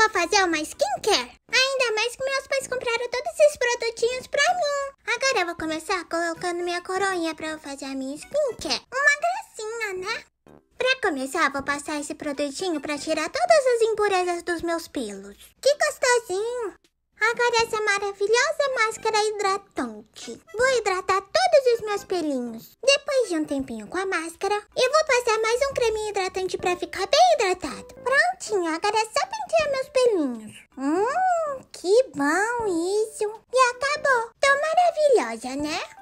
vou fazer uma skincare. Ainda mais que meus pais compraram todos esses produtinhos pra mim. Agora eu vou começar colocando minha coroinha pra eu fazer a minha skincare. Uma gracinha, né? Pra começar, vou passar esse produtinho pra tirar todas as impurezas dos meus pelos. Que gostosinho! Agora essa maravilhosa máscara hidratante. Vou hidratar todos os meus pelinhos. Depois de um tempinho com a máscara, eu vou passar mais um creme hidratante pra ficar bem hidratado. Prontinho, agora é só tirar meus pelinhos. Hum, que bom isso. E acabou. Tão maravilhosa, né?